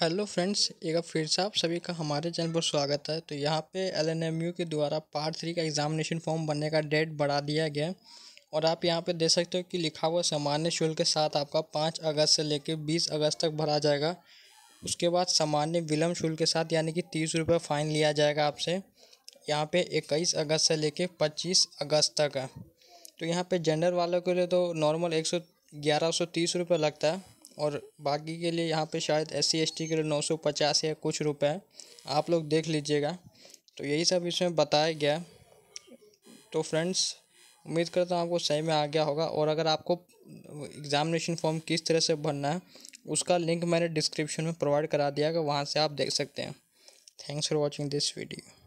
hello friends एक बार फिर से आप सभी का हमारे चैनल पर स्वागत है तो यहाँ पे एलएनएमयू के द्वारा पार्ट थ्री का एग्जामिनेशन फॉर्म भरने का डेट बढ़ा दिया गया और आप यहाँ पे देख सकते हो कि लिखा हुआ सामान्य शुल्क के साथ आपका पाँच अगस्त से लेकर बीस अगस्त तक भरा जाएगा उसके बाद सामान्य विलम्ब शुल्क के साथ यानी कि तीस रुपये फ़ाइन लिया जाएगा आपसे यहाँ पर इक्कीस अगस्त से लेकर पच्चीस अगस्त तक है तो यहाँ पर जेंडर वालों के लिए तो नॉर्मल एक सौ ग्यारह सौ तीस रुपये लगता है और बाकी के लिए यहाँ पे शायद एस सी के लिए नौ सौ पचास या कुछ रुपए आप लोग देख लीजिएगा तो यही सब इसमें बताया गया तो फ्रेंड्स उम्मीद करता हूँ आपको सही में आ गया होगा और अगर आपको एग्ज़ामिनेशन फॉर्म किस तरह से भरना है उसका लिंक मैंने डिस्क्रिप्शन में प्रोवाइड करा दिया है वहाँ से आप देख सकते हैं thanks for watching this video